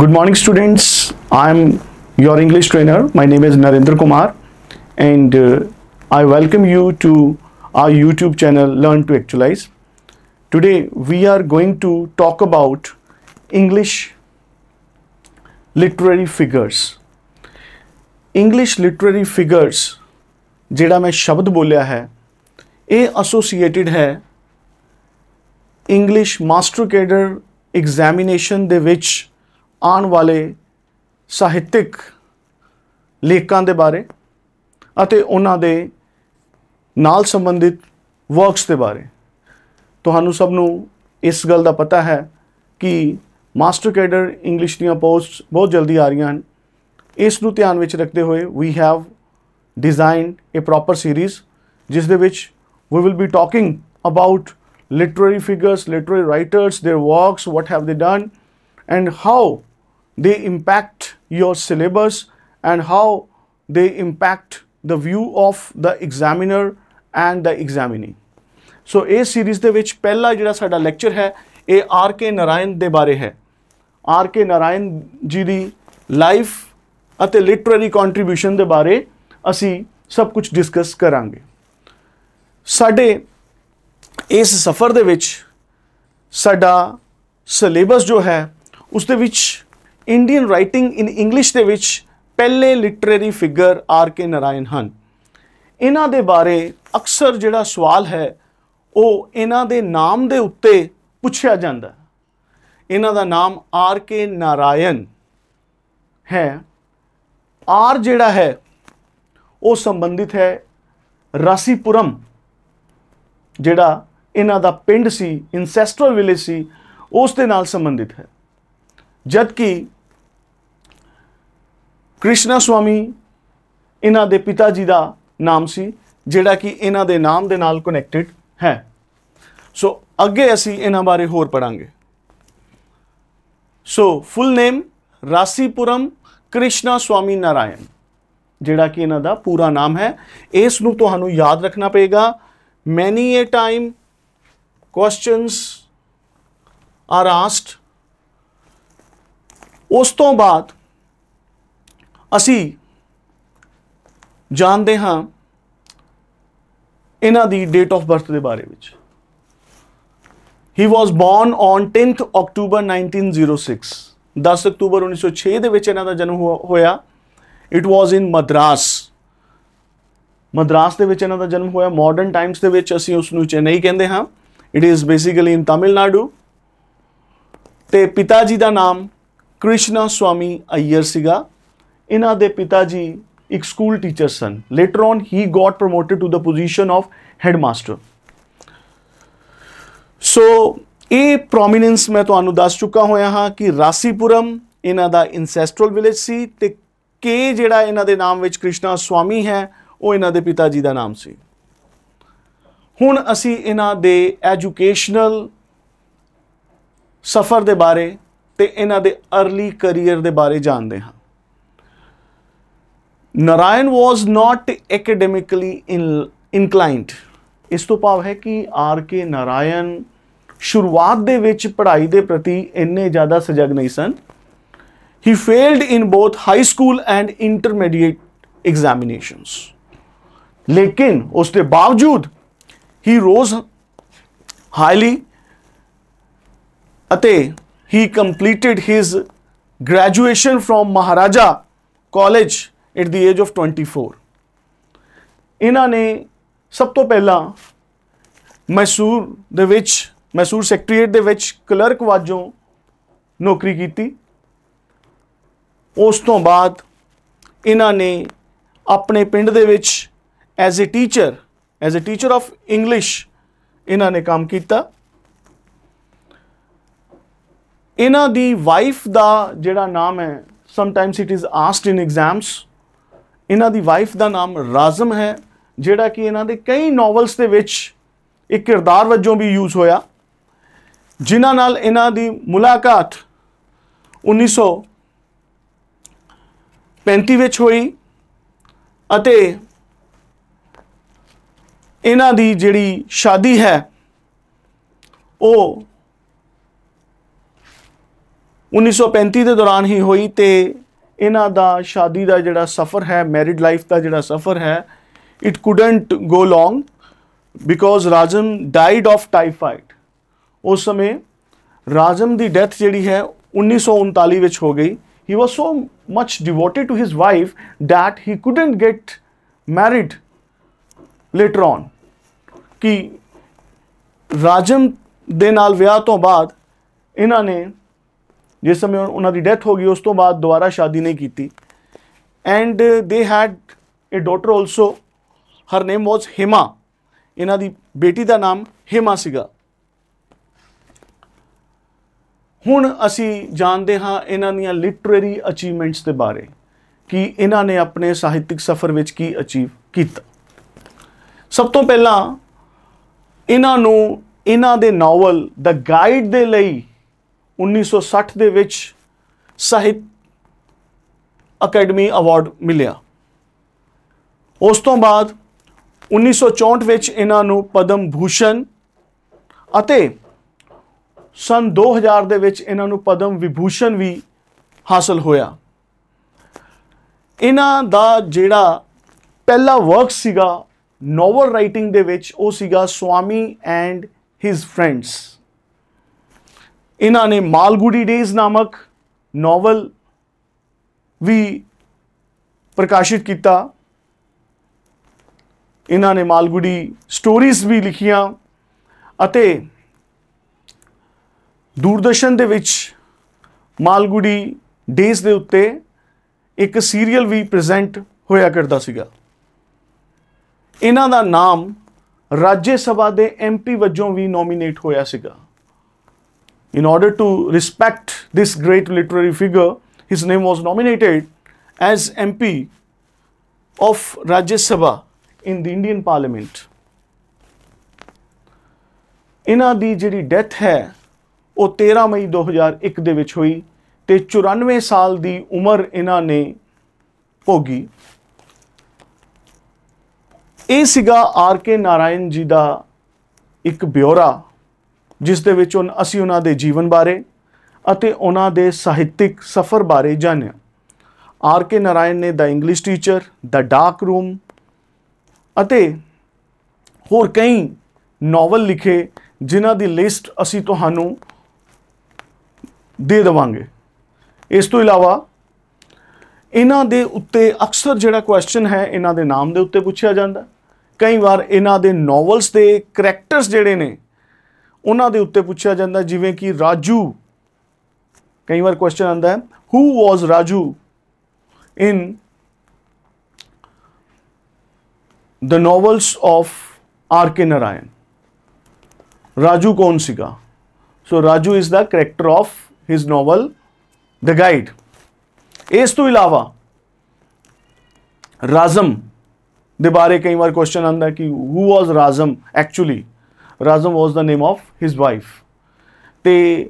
Good morning students, I am your English trainer. My name is Narendra Kumar and uh, I welcome you to our YouTube channel Learn to Actualize. Today we are going to talk about English literary figures. English literary figures ਜਿਹੜਾ ਮੈਂ ਸ਼ਬਦ ਬੋਲਿਆ ਹੈ ਇਹ associated ਹੈ English master cadre examination ਆਉਣ ਵਾਲੇ ਸਾਹਿਤਿਕ ਲੇਖਕਾਂ ਦੇ ਬਾਰੇ ਅਤੇ ਉਹਨਾਂ ਦੇ ਨਾਲ ਸੰਬੰਧਿਤ ਵਰਕਸ ਦੇ ਬਾਰੇ ਤੁਹਾਨੂੰ ਸਭ ਨੂੰ ਇਸ ਗੱਲ ਦਾ ਪਤਾ ਹੈ ਕਿ ਮਾਸਟਰ ਕੈਡਰ ਇੰਗਲਿਸ਼ ਦੀਆਂ ਪੋਸਟ ਬਹੁਤ ਜਲਦੀ ਆ ਰਹੀਆਂ ਹਨ ਇਸ ਨੂੰ ਧਿਆਨ ਵਿੱਚ ਰੱਖਦੇ ਹੋਏ we have designed a proper series ਜਿਸ ਦੇ ਵਿੱਚ we will be talking about literary figures literary writers their works what have they done and how they impact your syllabus and how they impact the view of the examiner and the examinee so ਇਹ series ਦੇ ਵਿੱਚ ਪਹਿਲਾ ਜਿਹੜਾ ਸਾਡਾ lecture ਹੈ ਇਹ R K Narayan ਦੇ ਬਾਰੇ ਹੈ ਆਰ ਕੇ ਨਰਾਇਣ ਜੀ ਦੀ ਲਾਈਫ ਅਤੇ ਲਿਟਰੇਰੀ ਕੰਟਰੀਬਿਊਸ਼ਨ ਦੇ ਬਾਰੇ ਅਸੀਂ ਸਭ ਕੁਝ ਡਿਸਕਸ ਕਰਾਂਗੇ ਸਾਡੇ ਇਸ ਸਫ਼ਰ ਦੇ ਵਿੱਚ ਸਾਡਾ ਸਿਲੇਬਸ ਜੋ ਹੈ ਉਸ ਦੇ ਵਿੱਚ ਇੰਡੀਅਨ ਰਾਈਟਿੰਗ ਇਨ ਇੰਗਲਿਸ਼ ਦੇ ਵਿੱਚ ਪਹਿਲੇ literary figure R K Narayan ਹਨ ਇਹਨਾਂ ਦੇ ਬਾਰੇ ਅਕਸਰ ਜਿਹੜਾ ਸਵਾਲ ਹੈ ਉਹ ਇਹਨਾਂ ਦੇ ਨਾਮ ਦੇ ਉੱਤੇ ਪੁੱਛਿਆ ਜਾਂਦਾ ਇਹਨਾਂ ਦਾ ਨਾਮ ਆਰ ਕੇ ਨਾਰਾਇਣ ਹੈ ਆਰ ਜਿਹੜਾ ਹੈ ਉਹ ਸੰਬੰਧਿਤ ਹੈ ਰਾਸੀਪੁਰਮ ਜਿਹੜਾ ਇਹਨਾਂ ਦਾ ਪਿੰਡ ਸੀ ਇਨਸੈਸਟਰਲ ਵਿਲੇਜ ਸੀ ਉਸ ਦੇ ਨਾਲ ਸੰਬੰਧਿਤ ਹੈ ਜਦਕਿ ਕ੍ਰਿਸ਼ਨਾ ਸੁਆਮੀ ਇਹਨਾਂ ਦੇ ਪਿਤਾ ਜੀ ਦਾ ਨਾਮ ਸੀ ਜਿਹੜਾ ਕਿ ਇਹਨਾਂ ਦੇ ਨਾਮ ਦੇ ਨਾਲ ਕਨੈਕਟਡ ਹੈ ਸੋ ਅੱਗੇ ਅਸੀਂ ਇਹਨਾਂ ਬਾਰੇ ਹੋਰ ਪੜਾਂਗੇ ਸੋ ਫੁੱਲ ਨੇਮ ਰਾਸੀਪੁਰਮ ਕ੍ਰਿਸ਼ਨਾ ਸੁਆਮੀ ਨਾਰਾਇਣ ਜਿਹੜਾ ਕਿ ਇਹਨਾਂ ਦਾ ਪੂਰਾ ਨਾਮ ਹੈ ਇਸ ਨੂੰ ਤੁਹਾਨੂੰ ਯਾਦ ਰੱਖਣਾ ਪਏਗਾ many a time questions are asked ਉਸ ਤੋਂ ਬਾਅਦ ਅਸੀਂ ਜਾਣਦੇ ਹਾਂ ਇਹਨਾਂ ਦੀ ਡੇਟ ਆਫ ਬਰਥ ਦੇ ਬਾਰੇ ਵਿੱਚ he was born on 10th ਅਕਤੂਬਰ 1906 10 ਅਕਤੂਬਰ 1906 ਦੇ ਵਿੱਚ ਇਹਨਾਂ ਦਾ ਜਨਮ ਹੋਇਆ it was in Madras Madras ਦੇ ਵਿੱਚ ਇਹਨਾਂ ਦਾ ਜਨਮ ਹੋਇਆ ਮਾਡਰਨ ਟਾਈਮਸ ਦੇ ਵਿੱਚ ਅਸੀਂ ਉਸ ਨੂੰ ਚੇਨਈ ਕਹਿੰਦੇ ਹਾਂ it is basically in Tamil Nadu ਤੇ ਪਿਤਾ ਜੀ ਦਾ ਨਾਮ ਕ੍ਰਿਸ਼ਨਾ ਸਵਾਮੀ ਅਈਅਰ ਸੀਗਾ ਇਹਨਾਂ ਦੇ ਪਿਤਾ ਜੀ ਇੱਕ ਸਕੂਲ ਟੀਚਰ ਸਨ later on he got promoted to the position of headmaster so ਇਹ ਪ੍ਰੋਮਿਨੈਂਸ ਮੈਂ ਤੁਹਾਨੂੰ ਦੱਸ ਚੁੱਕਾ ਹੋਇਆ ਹਾਂ ਕਿ ਰਾਸੀਪੁਰਮ ਇਹਨਾਂ ਦਾ ਇਨਸੈਸਟਰਲ ਵਿਲੇਜ ਸੀ ਤੇ ਕੇ ਜਿਹੜਾ ਇਹਨਾਂ ਦੇ ਨਾਮ ਵਿੱਚ ਕ੍ਰਿਸ਼ਨਾ ਸਵਾਮੀ ਹੈ ਉਹ ਇਹਨਾਂ ਦੇ ਪਿਤਾ ਜੀ ਦਾ ਨਾਮ ਸੀ ਹੁਣ ਅਸੀਂ ਇਹਨਾਂ ਦੇ ਐਜੂਕੇਸ਼ਨਲ ਸਫ਼ਰ ਦੇ ਬਾਰੇ ਤੇ ਇਹਨਾਂ ਦੇ अर्ਲੀ ਕੈਰੀਅਰ ਦੇ ਬਾਰੇ ਜਾਣਦੇ ਹਾਂ ਨਰਾਇਣ ਵਾਸ ਨਾਟ ਐਕੈਡੈਮਿਕਲੀ ਇਨਕਲਾਈਨਡ ਇਸ ਤੋਂ ਭਾਵ ਹੈ ਕਿ ਆਰ ਕੇ ਨਰਾਇਣ ਸ਼ੁਰੂਆਤ ਦੇ ਵਿੱਚ ਪੜ੍ਹਾਈ ਦੇ ਪ੍ਰਤੀ ਇੰਨੇ ਜ਼ਿਆਦਾ ਸਜਗ ਨਹੀਂ ਸਨ he failed in both high school and intermediate examinations ਲੇਕਿਨ ਉਸ ਦੇ ਬਾਵਜੂਦ ਹੀ ਰੋਜ਼ ਹਾਈਲੀ ਅਤੇ he completed his graduation from Maharaja college at the age of 24 ਇਹਨਾਂ ਨੇ ਸਭ ਤੋਂ ਪਹਿਲਾਂ ਮੈਸੂਰ ਦੇ ਵਿੱਚ ਮੈਸੂਰ ਸੈਕਟਰੀਏਟ ਦੇ ਵਿੱਚ ਕਲਰਕ ਵਾਜੋਂ ਨੌਕਰੀ ਕੀਤੀ ਉਸ ਤੋਂ ਬਾਅਦ ਇਹਨਾਂ ਨੇ ਆਪਣੇ ਪਿੰਡ ਦੇ ਵਿੱਚ as a teacher as a teacher of English ਇਹਨਾਂ ਨੇ ਕੰਮ ਕੀਤਾ ਇਹਨਾਂ ਦੀ ਵਾਈਫ ਦਾ ਜਿਹੜਾ ਨਾਮ ਹੈ sometimes it is asked in exams ਇਹਨਾਂ ਦੀ ਵਾਈਫ ਦਾ ਨਾਮ ਰਾਜ਼ਮ ਹੈ ਜਿਹੜਾ ਕਿ ਇਹਨਾਂ ਦੇ ਕਈ ਨੋਵਲਸ ਦੇ ਵਿੱਚ ਇੱਕ ਕਿਰਦਾਰ ਵਜੋਂ ਵੀ ਯੂਜ਼ ਹੋਇਆ ਜਿਨ੍ਹਾਂ ਨਾਲ ਇਹਨਾਂ ਦੀ ਮੁਲਾਕਾਤ 1935 ਵਿੱਚ ਹੋਈ ਅਤੇ ਇਹਨਾਂ ਦੀ ਜਿਹੜੀ ਸ਼ਾਦੀ ਹੈ ਉਹ 1935 ਦੇ ਦੌਰਾਨ ਹੀ ਹੋਈ ਤੇ ਇਹਨਾਂ ਦਾ ਸ਼ਾਦੀ ਦਾ ਜਿਹੜਾ ਸਫ਼ਰ ਹੈ ਮੈਰਿਡ ਲਾਈਫ ਦਾ ਜਿਹੜਾ ਸਫ਼ਰ ਹੈ it couldn't go long because Rajam died of typhoid ਉਸ ਸਮੇਂ ਰਾਜਮ ਦੀ ਡੈਥ ਜਿਹੜੀ ਹੈ 1939 ਵਿੱਚ ਹੋ ਗਈ he was so much devoted to his wife that he couldn't get married later on ਕਿ ਰਾਜਮ ਦੇ ਨਾਲ ਵਿਆਹ ਤੋਂ ਬਾਅਦ ਇਹਨਾਂ ਨੇ ਜਿਸ ਸਮੇਂ ਉਹਨਾਂ ਦੀ ਡੈਥ ਹੋ ਗਈ ਉਸ ਤੋਂ ਬਾਅਦ ਦੁਬਾਰਾ ਸ਼ਾਦੀ ਨਹੀਂ ਕੀਤੀ and they had a daughter also her name was Hima ਇਹਨਾਂ ਦੀ ਬੇਟੀ ਦਾ ਨਾਮ ਹਿਮਾ ਸੀਗਾ ਹੁਣ ਅਸੀਂ ਜਾਣਦੇ ਹਾਂ ਇਹਨਾਂ ਦੀਆਂ ਲਿਟਰੇਰੀ ਅਚੀਵਮੈਂਟਸ ਦੇ ਬਾਰੇ ਕਿ ਇਹਨਾਂ ਨੇ ਆਪਣੇ ਸਾਹਿਤਿਕ ਸਫ਼ਰ ਵਿੱਚ ਕੀ ਅਚੀਵ ਕੀਤਾ ਸਭ ਤੋਂ ਪਹਿਲਾਂ ਇਹਨਾਂ ਨੂੰ ਇਹਨਾਂ ਦੇ ਨੋਵਲ ਦ ਗਾਈਡ ਦੇ ਲਈ 1960 ਦੇ ਵਿੱਚ ਸਾਹਿਤ ਅਕੈਡਮੀ ਅਵਾਰਡ ਮਿਲਿਆ ਉਸ ਤੋਂ ਬਾਅਦ 1964 ਵਿੱਚ ਇਹਨਾਂ ਨੂੰ ਪਦਮ ਭੂਸ਼ਣ ਅਤੇ ਸਨ 2000 ਦੇ ਵਿੱਚ ਇਹਨਾਂ ਨੂੰ ਪਦਮ ਵਿਭੂਸ਼ਣ ਵੀ ਹਾਸਲ ਹੋਇਆ ਇਹਨਾਂ ਦਾ ਜਿਹੜਾ ਪਹਿਲਾ ਵਰਕ ਸੀਗਾ ਨੋਵਲ ਰਾਈਟਿੰਗ ਦੇ ਵਿੱਚ ਉਹ ਸੀਗਾ ਸਵਾਮੀ ਐਂਡ ਹਿਸ ਫਰੈਂਡਸ ਇਹਨਾਂ ਨੇ ਮਾਲਗੁੜੀ ਡੇਜ਼ ਨਾਮਕ ਨੋਵਲ ਵੀ ਪ੍ਰਕਾਸ਼ਿਤ ਕੀਤਾ ਇਹਨਾਂ ਨੇ ਮਾਲਗੁੜੀ ਸਟੋਰੀਜ਼ ਵੀ ਲਿਖੀਆਂ ਅਤੇ ਦੂਰਦਰਸ਼ਨ ਦੇ ਵਿੱਚ ਮਾਲਗੁੜੀ ਡੇਜ਼ ਦੇ ਉੱਤੇ ਇੱਕ ਸੀਰੀਅਲ ਵੀ ਪ੍ਰੈਜ਼ੈਂਟ ਹੋਇਆ ਕਰਦਾ ਸੀਗਾ ਇਹਨਾਂ ਦਾ ਨਾਮ ਰਾਜ ਸਭਾ ਦੇ ਐਮਪੀ ਵਜੋਂ ਵੀ ਨੋਮੀਨੇਟ ਹੋਇਆ ਸੀਗਾ In order to respect this great literary figure, his name was nominated as MP of Rajya Sabha in the Indian Parliament. ਇਹਨਾਂ ਦੀ ਜਿਹੜੀ ਡੈਥ ਹੈ ਉਹ 13 ਮਈ 2001 ਦੇ ਵਿੱਚ ਹੋਈ ਤੇ 94 ਸਾਲ ਦੀ ਉਮਰ ਇਹਨਾਂ ਨੇ ਭੋਗੀ ਇਹ ਸੀਗਾ ਆਰ ਕੇ ਨਾਰਾਇਣ ਜੀ ਦਾ ਇੱਕ ਬਿਓਰਾ ਜਿਸ ਦੇ ਵਿੱਚ ਅਸੀਂ ਉਹਨਾਂ ਦੇ ਜੀਵਨ ਬਾਰੇ ਅਤੇ ਉਹਨਾਂ ਦੇ ਸਾਹਿਤਿਕ ਸਫ਼ਰ ਬਾਰੇ ਜਾਣਿਆ ਆਰ ਕੇ ਨਾਰਾਇਣ ਨੇ the English teacher the dark room ਅਤੇ ਹੋਰ ਕਈ ਨੋਵਲ ਲਿਖੇ ਜਿਨ੍ਹਾਂ ਦੀ ਲਿਸਟ ਅਸੀਂ ਤੁਹਾਨੂੰ ਦੇ ਦਵਾਂਗੇ ਇਸ ਤੋਂ ਇਲਾਵਾ ਇਹਨਾਂ ਦੇ ਉੱਤੇ ਅਕਸਰ ਜਿਹੜਾ ਕੁਐਸਚਨ ਹੈ ਇਹਨਾਂ ਦੇ ਨਾਮ ਦੇ ਉੱਤੇ ਪੁੱਛਿਆ ਜਾਂਦਾ ਕਈ ਵਾਰ ਇਹਨਾਂ ਦੇ ਨੋਵਲਸ ਦੇ ਕੈਰੈਕਟਰਸ ਜਿਹੜੇ ਨੇ ਉਹਨਾਂ ਦੇ ਉੱਤੇ ਪੁੱਛਿਆ ਜਾਂਦਾ ਜਿਵੇਂ ਕਿ ਰਾਜੂ ਕਈ ਵਾਰ ਕੁਐਸਚਨ ਆਂਦਾ ਹੈ who was Raju in the novels of R K Narayan Raju ਕੌਣ ਸੀਗਾ so Raju is the character of his novel the guide ਇਸ ਤੋਂ ਇਲਾਵਾ ਰਾਜ਼ਮ ਦੇ ਬਾਰੇ ਕਈ ਵਾਰ ਕੁਐਸਚਨ ਆਂਦਾ ਕਿ who was Rajam actually Rajam was the name of his wife ਤੇ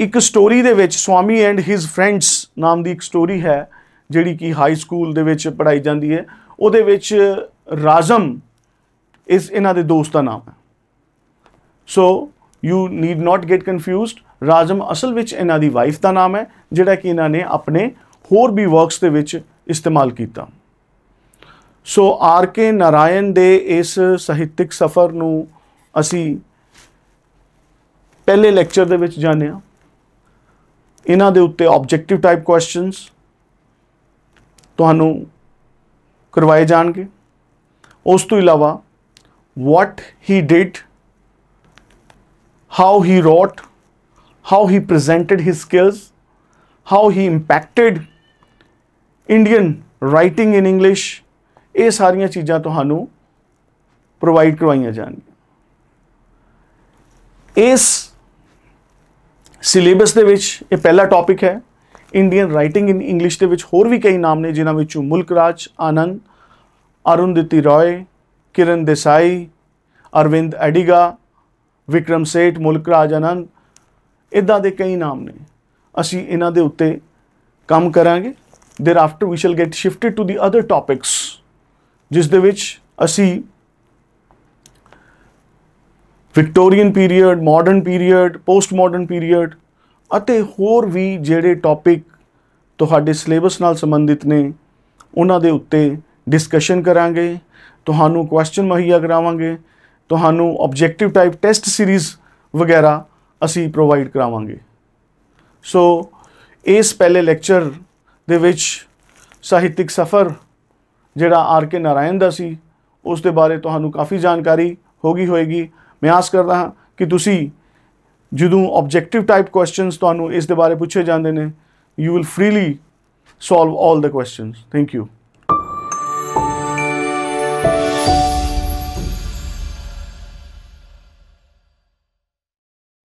ਇੱਕ ਸਟੋਰੀ ਦੇ ਵਿੱਚ ਸਵਾਮੀ ਐਂਡ ਹਿਸ ਫਰੈਂਡਸ ਨਾਮ ਦੀ ਇੱਕ ਸਟੋਰੀ ਹੈ ਜਿਹੜੀ ਕਿ ਹਾਈ ਸਕੂਲ ਦੇ ਵਿੱਚ ਪੜਾਈ ਜਾਂਦੀ ਹੈ ਉਹਦੇ ਵਿੱਚ ਰਾਜ਼ਮ ਇਸ ਇਹਨਾਂ ਦੇ ਦੋਸਤ ਦਾ ਨਾਮ ਹੈ so you need not get confused Rajam ਅਸਲ ਵਿੱਚ ਇਹਨਾਂ ਦੀ ਵਾਈਫ ਦਾ ਨਾਮ ਹੈ ਜਿਹੜਾ ਕਿ ਇਹਨਾਂ ਨੇ ਆਪਣੇ ਹੋਰ ਵੀ ਵਰਕਸ ਦੇ ਵਿੱਚ ਇਸਤੇਮਾਲ ਕੀਤਾ ਸੋ ਆਰ ਕੇ ਨਾਰਾਇਣ ਦੇ ਇਸ ਸਾਹਿਤਿਕ ਸਫ਼ਰ ਨੂੰ ਅਸੀਂ ਪਹਿਲੇ ਲੈਕਚਰ ਦੇ ਵਿੱਚ ਜਾਣਿਆ ਇਹਨਾਂ ਦੇ ਉੱਤੇ ਆਬਜੈਕਟਿਵ ਟਾਈਪ ਕੁਐਸਚਨਸ ਤੁਹਾਨੂੰ ਕਰਵਾਏ ਜਾਣਗੇ ਉਸ ਤੋਂ ਇਲਾਵਾ what he did how he wrote how he presented his skills how he impacted Indian writing in English ਇਹ ਸਾਰੀਆਂ ਚੀਜ਼ਾਂ ਤੁਹਾਨੂੰ ਪ੍ਰੋਵਾਈਡ ਕਰਵਾਈਆਂ ਜਾਣਗੀਆਂ ਇਸ ਸਿਲੇਬਸ ਦੇ ਵਿੱਚ ਇਹ ਪਹਿਲਾ ਟੌਪਿਕ ਹੈ ਇੰਡੀਅਨ ਰਾਈਟਿੰਗ ਇਨ ਇੰਗਲਿਸ਼ ਦੇ ਵਿੱਚ ਹੋਰ ਵੀ ਕਈ ਨਾਮ ਨੇ ਜਿਨ੍ਹਾਂ ਵਿੱਚੋਂ ਮੁਲਕਰਾਜ ਆਨੰਦ ਅਰੁੰਦਤੀ ਰਾਏ ਕਿਰਨ ਦੇਸਾਈ ਅਰਵਿੰਦ ਐਡੀਗਾ ਵਿਕਰਮ ਸੇਠ ਮੁਲਕਰਾਜ ਆਨੰਦ ਇਦਾਂ ਦੇ ਕਈ ਨਾਮ ਨੇ ਅਸੀਂ ਇਹਨਾਂ ਦੇ ਉੱਤੇ ਕੰਮ ਕਰਾਂਗੇ there after we shall get shifted to the other topics ਜਿਸ ਦੇ ਵਿੱਚ ਅਸੀਂ Victorian period modern period post modern period ਅਤੇ ਹੋਰ ਵੀ ਜਿਹੜੇ ਟੌਪਿਕ ਤੁਹਾਡੇ ਸਿਲੇਬਸ ਨਾਲ ਸੰਬੰਧਿਤ ਨੇ ਉਹਨਾਂ ਦੇ ਉੱਤੇ ਡਿਸਕਸ਼ਨ ਕਰਾਂਗੇ ਤੁਹਾਨੂੰ ਕੁਐਸਚਨ ਮਹਈਆ ਕਰਾਵਾਂਗੇ ਤੁਹਾਨੂੰ ਆਬਜੈਕਟਿਵ ਟਾਈਪ ਟੈਸਟ ਸੀਰੀਜ਼ ਵਗੈਰਾ ਅਸੀਂ ਪ੍ਰੋਵਾਈਡ ਕਰਾਵਾਂਗੇ ਸੋ ਇਸ ਪਹਿਲੇ ਲੈਕਚਰ ਦੇ ਵਿੱਚ ਸਾਹਿਤਿਕ ਸਫ਼ਰ ਜਿਹੜਾ ਆਰ ਕੇ ਨਾਰਾਇਣ ਦਾ ਸੀ ਉਸ ਦੇ ਬਾਰੇ ਤੁਹਾਨੂੰ ਕਾਫੀ ਜਾਣਕਾਰੀ ਹੋ ਗਈ ਹੋਏਗੀ ਮੈਂ ਆਸ ਕਰਦਾ ਹਾਂ ਕਿ ਤੁਸੀਂ ਜਦੋਂ ਆਬਜੈਕਟਿਵ ਟਾਈਪ ਕੁਐਸਚਨਸ ਤੁਹਾਨੂੰ ਇਸ ਦੇ ਬਾਰੇ ਪੁੱਛੇ ਜਾਂਦੇ ਨੇ you will freely solve all the questions thank you